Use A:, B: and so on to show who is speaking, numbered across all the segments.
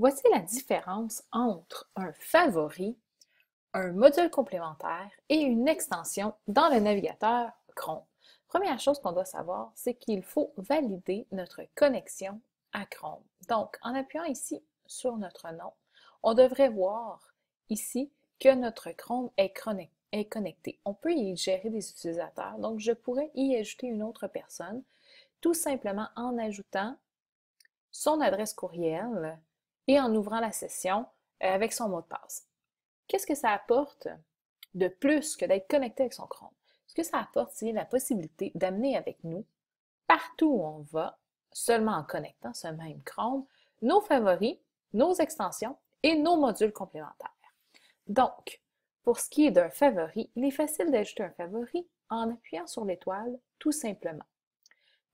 A: Voici la différence entre un favori, un module complémentaire et une extension dans le navigateur Chrome. Première chose qu'on doit savoir, c'est qu'il faut valider notre connexion à Chrome. Donc, en appuyant ici sur notre nom, on devrait voir ici que notre Chrome est connecté. On peut y gérer des utilisateurs, donc je pourrais y ajouter une autre personne tout simplement en ajoutant son adresse courriel et en ouvrant la session euh, avec son mot de passe. Qu'est-ce que ça apporte de plus que d'être connecté avec son Chrome? Ce que ça apporte, c'est la possibilité d'amener avec nous, partout où on va, seulement en connectant ce même Chrome, nos favoris, nos extensions et nos modules complémentaires. Donc, pour ce qui est d'un favori, il est facile d'ajouter un favori en appuyant sur l'étoile tout simplement.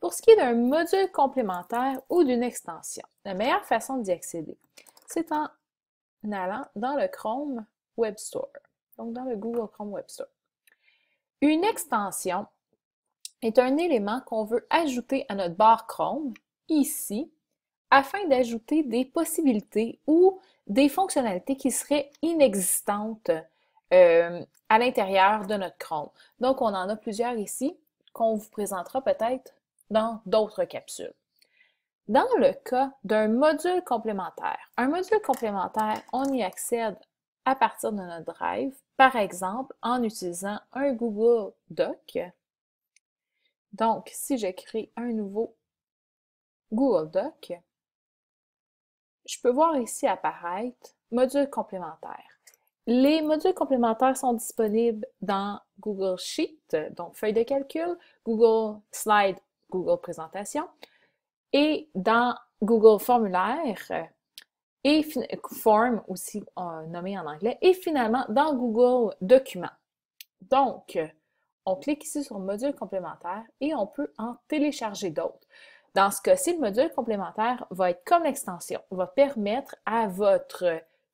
A: Pour ce qui est d'un module complémentaire ou d'une extension, la meilleure façon d'y accéder, c'est en allant dans le Chrome Web Store, donc dans le Google Chrome Web Store. Une extension est un élément qu'on veut ajouter à notre barre Chrome, ici, afin d'ajouter des possibilités ou des fonctionnalités qui seraient inexistantes euh, à l'intérieur de notre Chrome. Donc, on en a plusieurs ici qu'on vous présentera peut-être dans d'autres capsules. Dans le cas d'un module complémentaire, un module complémentaire, on y accède à partir de notre Drive, par exemple en utilisant un Google Doc. Donc, si j'écris un nouveau Google Doc, je peux voir ici apparaître module complémentaire. Les modules complémentaires sont disponibles dans Google Sheet, donc feuille de calcul, Google Slide Google Présentation et dans Google Formulaire euh, et Form aussi euh, nommé en anglais et finalement dans Google Documents. Donc, euh, on clique ici sur Module complémentaire et on peut en télécharger d'autres. Dans ce cas-ci, le module complémentaire va être comme l'extension, va permettre à votre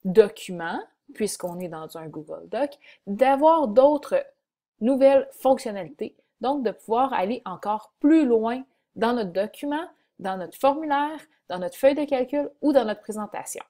A: document, puisqu'on est dans un Google Doc, d'avoir d'autres nouvelles fonctionnalités donc, de pouvoir aller encore plus loin dans notre document, dans notre formulaire, dans notre feuille de calcul ou dans notre présentation.